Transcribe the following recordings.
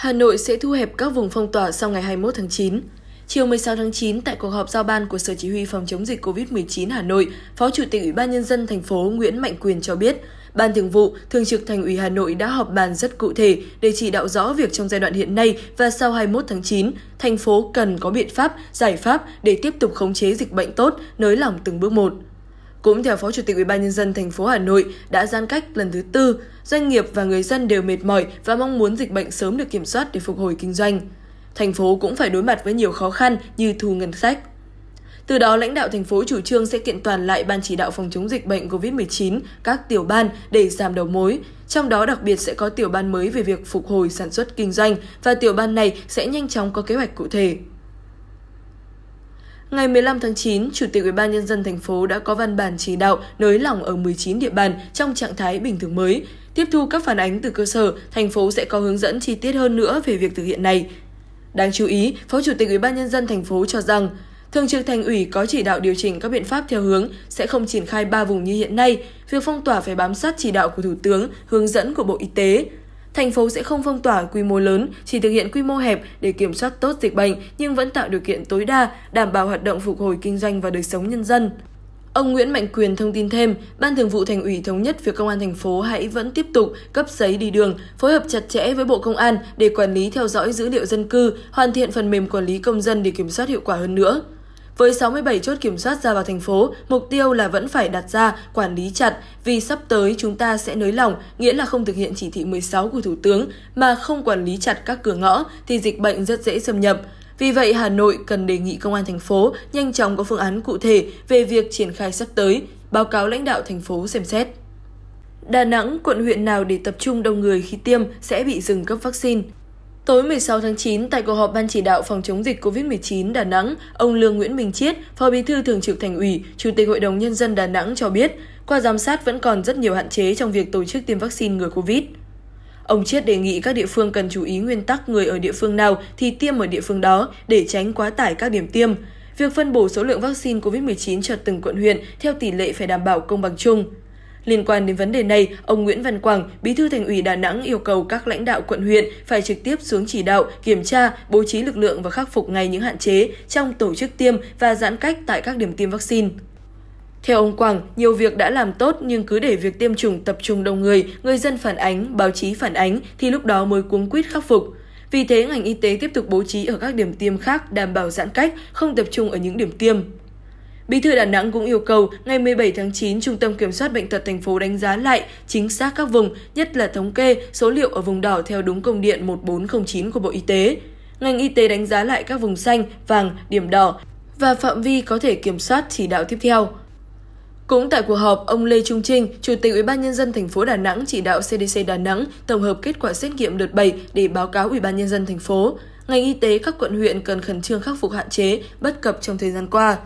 Hà Nội sẽ thu hẹp các vùng phong tỏa sau ngày 21 tháng 9. Chiều 16 tháng 9 tại cuộc họp giao ban của Sở Chỉ huy phòng chống dịch COVID-19 Hà Nội, Phó Chủ tịch Ủy ban nhân dân thành phố Nguyễn Mạnh Quyền cho biết, Ban Thường vụ, Thường trực Thành ủy Hà Nội đã họp bàn rất cụ thể để chỉ đạo rõ việc trong giai đoạn hiện nay và sau 21 tháng 9, thành phố cần có biện pháp, giải pháp để tiếp tục khống chế dịch bệnh tốt, nới lỏng từng bước một. Cũng theo Phó Chủ tịch UBND thành phố Hà Nội, đã giãn cách lần thứ tư, doanh nghiệp và người dân đều mệt mỏi và mong muốn dịch bệnh sớm được kiểm soát để phục hồi kinh doanh. Thành phố cũng phải đối mặt với nhiều khó khăn như thu ngân sách. Từ đó, lãnh đạo thành phố chủ trương sẽ kiện toàn lại Ban chỉ đạo phòng chống dịch bệnh COVID-19, các tiểu ban để giảm đầu mối. Trong đó đặc biệt sẽ có tiểu ban mới về việc phục hồi sản xuất kinh doanh và tiểu ban này sẽ nhanh chóng có kế hoạch cụ thể. Ngày 15 tháng 9, Chủ tịch UBND thành phố đã có văn bản chỉ đạo nới lỏng ở 19 địa bàn trong trạng thái bình thường mới. Tiếp thu các phản ánh từ cơ sở, thành phố sẽ có hướng dẫn chi tiết hơn nữa về việc thực hiện này. Đáng chú ý, Phó Chủ tịch UBND thành phố cho rằng, Thường trực Thành ủy có chỉ đạo điều chỉnh các biện pháp theo hướng sẽ không triển khai ba vùng như hiện nay, việc phong tỏa phải bám sát chỉ đạo của Thủ tướng, hướng dẫn của Bộ Y tế. Thành phố sẽ không phong tỏa quy mô lớn, chỉ thực hiện quy mô hẹp để kiểm soát tốt dịch bệnh nhưng vẫn tạo điều kiện tối đa đảm bảo hoạt động phục hồi kinh doanh và đời sống nhân dân. Ông Nguyễn Mạnh Quyền thông tin thêm, Ban Thường vụ Thành ủy thống nhất việc Công an thành phố hãy vẫn tiếp tục cấp giấy đi đường, phối hợp chặt chẽ với Bộ Công an để quản lý theo dõi dữ liệu dân cư, hoàn thiện phần mềm quản lý công dân để kiểm soát hiệu quả hơn nữa. Với 67 chốt kiểm soát ra vào thành phố, mục tiêu là vẫn phải đặt ra quản lý chặt vì sắp tới chúng ta sẽ nới lỏng, nghĩa là không thực hiện chỉ thị 16 của Thủ tướng mà không quản lý chặt các cửa ngõ thì dịch bệnh rất dễ xâm nhập. Vì vậy, Hà Nội cần đề nghị Công an thành phố nhanh chóng có phương án cụ thể về việc triển khai sắp tới, báo cáo lãnh đạo thành phố xem xét. Đà Nẵng, quận huyện nào để tập trung đông người khi tiêm sẽ bị dừng cấp vaccine. Tối 16 tháng 9, tại cuộc họp Ban chỉ đạo phòng chống dịch COVID-19 Đà Nẵng, ông Lương Nguyễn Minh Chiết, Phó Bí thư Thường trực Thành ủy, Chủ tịch Hội đồng Nhân dân Đà Nẵng cho biết, qua giám sát vẫn còn rất nhiều hạn chế trong việc tổ chức tiêm vaccine ngừa COVID. Ông Chiết đề nghị các địa phương cần chú ý nguyên tắc người ở địa phương nào thì tiêm ở địa phương đó để tránh quá tải các điểm tiêm. Việc phân bổ số lượng vaccine COVID-19 cho từng quận huyện theo tỷ lệ phải đảm bảo công bằng chung. Liên quan đến vấn đề này, ông Nguyễn Văn Quảng, Bí thư Thành ủy Đà Nẵng yêu cầu các lãnh đạo quận huyện phải trực tiếp xuống chỉ đạo, kiểm tra, bố trí lực lượng và khắc phục ngay những hạn chế trong tổ chức tiêm và giãn cách tại các điểm tiêm vaccine. Theo ông Quảng, nhiều việc đã làm tốt nhưng cứ để việc tiêm chủng tập trung đông người, người dân phản ánh, báo chí phản ánh thì lúc đó mới cuống quýt khắc phục. Vì thế, ngành y tế tiếp tục bố trí ở các điểm tiêm khác đảm bảo giãn cách, không tập trung ở những điểm tiêm. Bí thư Đà Nẵng cũng yêu cầu ngày 17 tháng 9, Trung tâm Kiểm soát Bệnh tật thành phố đánh giá lại chính xác các vùng, nhất là thống kê số liệu ở vùng đỏ theo đúng công điện 1409 của Bộ Y tế. Ngành y tế đánh giá lại các vùng xanh, vàng, điểm đỏ và phạm vi có thể kiểm soát chỉ đạo tiếp theo. Cũng tại cuộc họp, ông Lê Trung Trinh, Chủ tịch Ủy ban nhân dân thành phố Đà Nẵng chỉ đạo CDC Đà Nẵng tổng hợp kết quả xét nghiệm đợt 7 để báo cáo Ủy ban nhân dân thành phố. Ngành y tế các quận huyện cần khẩn trương khắc phục hạn chế, bất cập trong thời gian qua.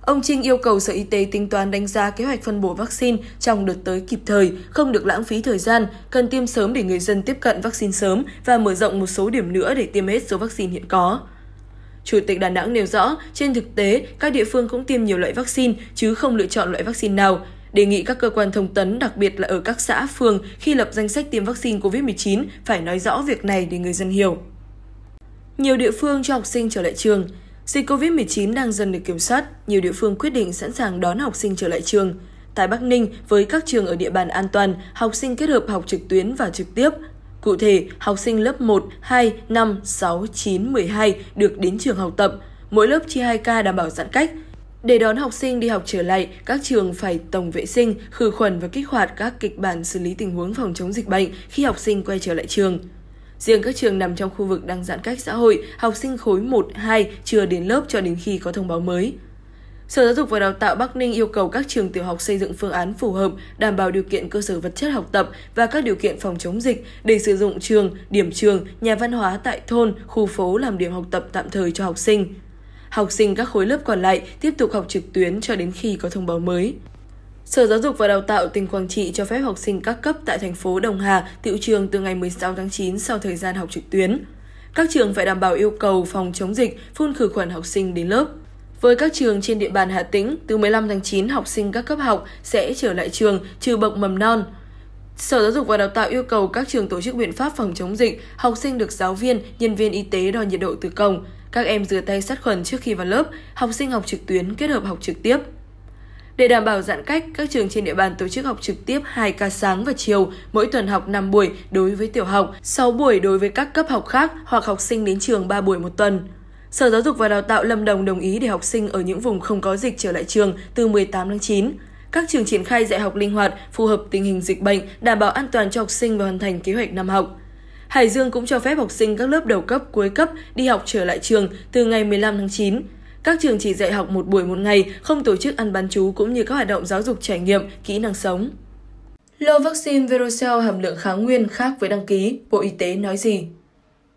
Ông Trinh yêu cầu Sở Y tế tính toán đánh giá kế hoạch phân bổ vaccine trong đợt tới kịp thời, không được lãng phí thời gian, cần tiêm sớm để người dân tiếp cận vaccine sớm và mở rộng một số điểm nữa để tiêm hết số vaccine hiện có. Chủ tịch Đà Nẵng nêu rõ, trên thực tế, các địa phương cũng tiêm nhiều loại vaccine chứ không lựa chọn loại vaccine nào. Đề nghị các cơ quan thông tấn, đặc biệt là ở các xã, phường, khi lập danh sách tiêm vaccine COVID-19 phải nói rõ việc này để người dân hiểu. Nhiều địa phương cho học sinh trở lại trường – Dịch COVID-19 đang dần được kiểm soát, nhiều địa phương quyết định sẵn sàng đón học sinh trở lại trường. Tại Bắc Ninh, với các trường ở địa bàn an toàn, học sinh kết hợp học trực tuyến và trực tiếp. Cụ thể, học sinh lớp 1, 2, 5, 6, 9, 12 được đến trường học tập, mỗi lớp chia 2 ca đảm bảo giãn cách. Để đón học sinh đi học trở lại, các trường phải tổng vệ sinh, khử khuẩn và kích hoạt các kịch bản xử lý tình huống phòng chống dịch bệnh khi học sinh quay trở lại trường. Riêng các trường nằm trong khu vực đang giãn cách xã hội, học sinh khối 1, 2 chưa đến lớp cho đến khi có thông báo mới. Sở Giáo dục và Đào tạo Bắc Ninh yêu cầu các trường tiểu học xây dựng phương án phù hợp, đảm bảo điều kiện cơ sở vật chất học tập và các điều kiện phòng chống dịch để sử dụng trường, điểm trường, nhà văn hóa tại thôn, khu phố làm điểm học tập tạm thời cho học sinh. Học sinh các khối lớp còn lại tiếp tục học trực tuyến cho đến khi có thông báo mới. Sở Giáo dục và Đào tạo tỉnh Quảng Trị cho phép học sinh các cấp tại thành phố Đồng Hà tiệu trường từ ngày 16 tháng 9 sau thời gian học trực tuyến. Các trường phải đảm bảo yêu cầu phòng chống dịch, phun khử khuẩn học sinh đến lớp. Với các trường trên địa bàn Hà Tĩnh, từ 15 tháng 9 học sinh các cấp học sẽ trở lại trường trừ bậc mầm non. Sở Giáo dục và Đào tạo yêu cầu các trường tổ chức biện pháp phòng chống dịch, học sinh được giáo viên, nhân viên y tế đo nhiệt độ từ cổng, các em rửa tay sát khuẩn trước khi vào lớp, học sinh học trực tuyến kết hợp học trực tiếp. Để đảm bảo giãn cách, các trường trên địa bàn tổ chức học trực tiếp 2 ca sáng và chiều, mỗi tuần học 5 buổi đối với tiểu học, 6 buổi đối với các cấp học khác hoặc học sinh đến trường 3 buổi một tuần. Sở Giáo dục và Đào tạo Lâm Đồng đồng ý để học sinh ở những vùng không có dịch trở lại trường từ 18 tháng 9. Các trường triển khai dạy học linh hoạt, phù hợp tình hình dịch bệnh, đảm bảo an toàn cho học sinh và hoàn thành kế hoạch năm học. Hải Dương cũng cho phép học sinh các lớp đầu cấp, cuối cấp đi học trở lại trường từ ngày 15 tháng 9. Các trường chỉ dạy học một buổi một ngày, không tổ chức ăn bán chú cũng như các hoạt động giáo dục trải nghiệm, kỹ năng sống. Lô vaccine Verocell hàm lượng kháng nguyên khác với đăng ký, Bộ Y tế nói gì?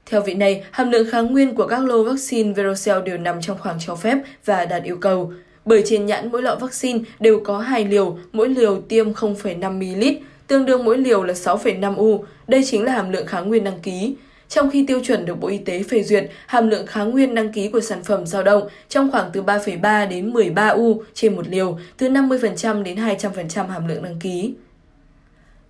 Theo vị này, hàm lượng kháng nguyên của các lô vaccine Verocell đều nằm trong khoảng cho phép và đạt yêu cầu. Bởi trên nhãn mỗi lọ vaccine đều có hai liều, mỗi liều tiêm 0,5ml, tương đương mỗi liều là 6,5 U. Đây chính là hàm lượng kháng nguyên đăng ký. Trong khi tiêu chuẩn được Bộ Y tế phê duyệt, hàm lượng kháng nguyên đăng ký của sản phẩm dao động trong khoảng từ 3,3 đến 13 U trên một liều, từ 50% đến 200% hàm lượng đăng ký.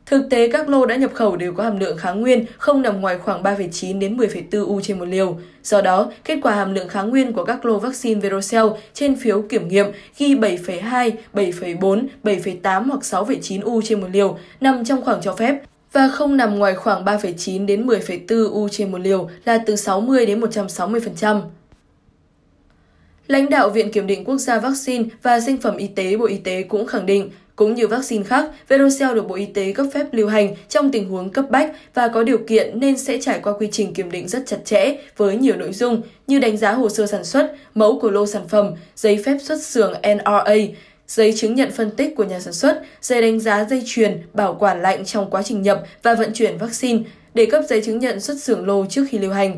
Thực tế, các lô đã nhập khẩu đều có hàm lượng kháng nguyên không nằm ngoài khoảng 3,9 đến 10,4 U trên một liều. Do đó, kết quả hàm lượng kháng nguyên của các lô vaccine Verocell trên phiếu kiểm nghiệm ghi 7,2, 7,4, 7,8 hoặc 6,9 U trên một liều nằm trong khoảng cho phép, và không nằm ngoài khoảng 3,9 đến 10,4 U trên một liều là từ 60 đến 160%. Lãnh đạo Viện Kiểm định Quốc gia Vaccine và Sinh phẩm Y tế Bộ Y tế cũng khẳng định, cũng như vaccine khác, Verocell được Bộ Y tế cấp phép lưu hành trong tình huống cấp bách và có điều kiện nên sẽ trải qua quy trình kiểm định rất chặt chẽ với nhiều nội dung như đánh giá hồ sơ sản xuất, mẫu của lô sản phẩm, giấy phép xuất xưởng NRA, giấy chứng nhận phân tích của nhà sản xuất, giấy đánh giá dây chuyền, bảo quản lạnh trong quá trình nhập và vận chuyển vaccine để cấp giấy chứng nhận xuất xưởng lô trước khi lưu hành.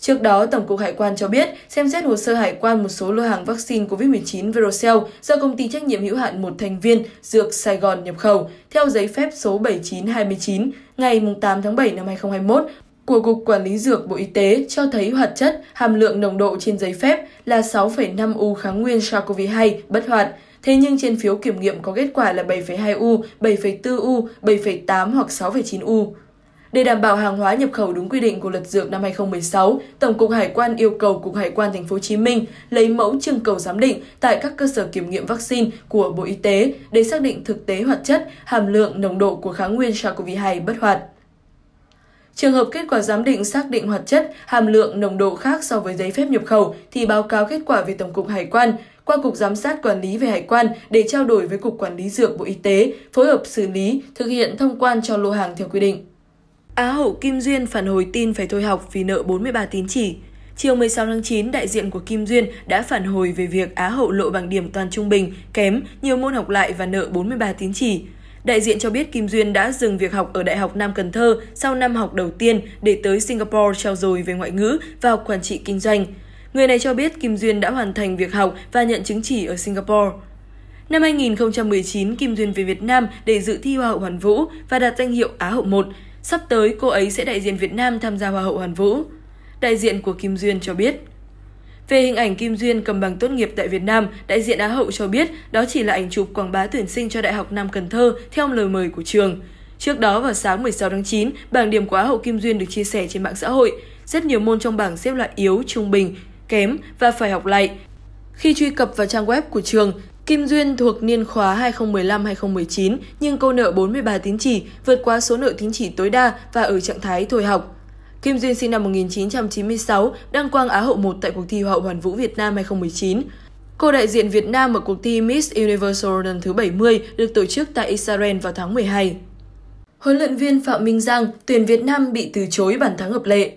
Trước đó, Tổng cục Hải quan cho biết xem xét hồ sơ hải quan một số lô hàng vaccine COVID-19 Verocell do công ty trách nhiệm hữu hạn một thành viên Dược Sài Gòn nhập khẩu theo giấy phép số 7929 ngày 8 tháng 7 năm 2021 của Cục Quản lý Dược Bộ Y tế cho thấy hoạt chất hàm lượng nồng độ trên giấy phép là 6,5 u kháng nguyên SARS-CoV-2 bất hoạt, Thế nhưng trên phiếu kiểm nghiệm có kết quả là 7,2 U, 7,4 U, 7,8 hoặc 6,9 U. Để đảm bảo hàng hóa nhập khẩu đúng quy định của luật dược năm 2016, Tổng cục Hải quan yêu cầu Cục Hải quan Thành phố Hồ Chí Minh lấy mẫu trưng cầu giám định tại các cơ sở kiểm nghiệm vaccine của Bộ Y tế để xác định thực tế hoạt chất, hàm lượng, nồng độ của kháng nguyên SARS-CoV-2 bất hoạt. Trường hợp kết quả giám định xác định hoạt chất, hàm lượng, nồng độ khác so với giấy phép nhập khẩu thì báo cáo kết quả về Tổng cục Hải quan, qua Cục Giám sát Quản lý về Hải quan để trao đổi với Cục Quản lý Dược Bộ Y tế, phối hợp xử lý, thực hiện thông quan cho lô hàng theo quy định. Á hậu Kim Duyên phản hồi tin phải thôi học vì nợ 43 tín chỉ. Chiều 16 tháng 9, đại diện của Kim Duyên đã phản hồi về việc Á hậu lộ bảng điểm toàn trung bình, kém, nhiều môn học lại và nợ 43 tín chỉ. Đại diện cho biết Kim Duyên đã dừng việc học ở Đại học Nam Cần Thơ sau năm học đầu tiên để tới Singapore trao dồi về ngoại ngữ và học quản trị kinh doanh. Người này cho biết Kim Duyên đã hoàn thành việc học và nhận chứng chỉ ở Singapore. Năm 2019, Kim Duyên về Việt Nam để dự thi Hoa hậu Hoàn Vũ và đạt danh hiệu Á hậu 1. Sắp tới, cô ấy sẽ đại diện Việt Nam tham gia Hoa hậu Hoàn Vũ. Đại diện của Kim Duyên cho biết. Về hình ảnh Kim Duyên cầm bằng tốt nghiệp tại Việt Nam, đại diện Á hậu cho biết đó chỉ là ảnh chụp quảng bá tuyển sinh cho Đại học Nam Cần Thơ theo lời mời của trường. Trước đó vào sáng 16 tháng 9, bảng điểm của Á hậu Kim Duyên được chia sẻ trên mạng xã hội. Rất nhiều môn trong bảng xếp loại yếu, trung bình, kém và phải học lại. Khi truy cập vào trang web của trường, Kim Duyên thuộc niên khóa 2015-2019 nhưng cô nợ 43 tín chỉ, vượt quá số nợ tín chỉ tối đa và ở trạng thái thôi học. Kim Duyên sinh năm 1996, đăng quang Á hậu 1 tại cuộc thi Hoa hậu Hoàn vũ Việt Nam 2019. Cô đại diện Việt Nam ở cuộc thi Miss Universal lần thứ 70 được tổ chức tại Israel vào tháng 12. Huấn luyện viên Phạm Minh Giang, tuyển Việt Nam bị từ chối bản thắng hợp lệ.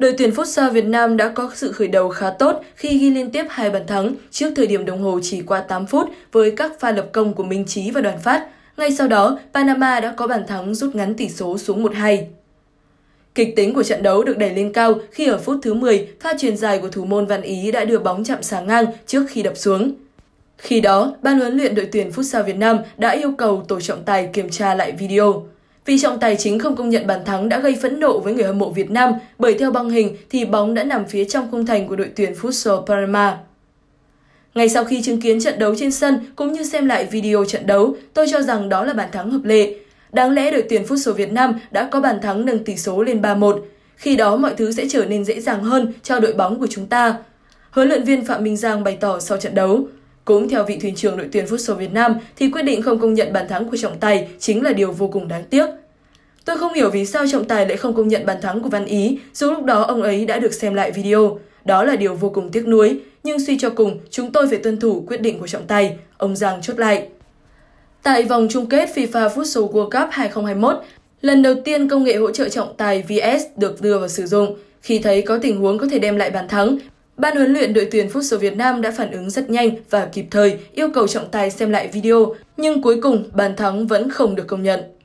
Đội tuyển Futsal Việt Nam đã có sự khởi đầu khá tốt khi ghi liên tiếp hai bàn thắng trước thời điểm đồng hồ chỉ qua 8 phút với các pha lập công của Minh Trí và Đoàn Phát. Ngay sau đó, Panama đã có bàn thắng rút ngắn tỷ số xuống 1-2. Kịch tính của trận đấu được đẩy lên cao khi ở phút thứ 10, pha truyền dài của thủ môn Văn Ý đã đưa bóng chạm sáng ngang trước khi đập xuống. Khi đó, ban huấn luyện đội tuyển Futsal Việt Nam đã yêu cầu tổ trọng tài kiểm tra lại video. Vì trọng tài chính không công nhận bàn thắng đã gây phẫn nộ với người hâm mộ Việt Nam bởi theo băng hình thì bóng đã nằm phía trong khung thành của đội tuyển Futsal Parma. Ngay sau khi chứng kiến trận đấu trên sân cũng như xem lại video trận đấu, tôi cho rằng đó là bàn thắng hợp lệ. Đáng lẽ đội tuyển Futsal Việt Nam đã có bàn thắng nâng tỷ số lên 3-1. Khi đó mọi thứ sẽ trở nên dễ dàng hơn cho đội bóng của chúng ta. Huấn luyện viên Phạm Minh Giang bày tỏ sau trận đấu, cũng theo vị thuyền trưởng đội tuyển Futsal Việt Nam thì quyết định không công nhận bàn thắng của trọng tài chính là điều vô cùng đáng tiếc. Tôi không hiểu vì sao trọng tài lại không công nhận bàn thắng của Văn Ý, dù lúc đó ông ấy đã được xem lại video. Đó là điều vô cùng tiếc nuối, nhưng suy cho cùng, chúng tôi phải tuân thủ quyết định của trọng tài, ông Giang chốt lại. Tại vòng chung kết FIFA Futsal World Cup 2021, lần đầu tiên công nghệ hỗ trợ trọng tài VS được đưa vào sử dụng. Khi thấy có tình huống có thể đem lại bàn thắng, Ban huấn luyện đội tuyển Phút Sổ Việt Nam đã phản ứng rất nhanh và kịp thời, yêu cầu trọng tài xem lại video, nhưng cuối cùng bàn thắng vẫn không được công nhận.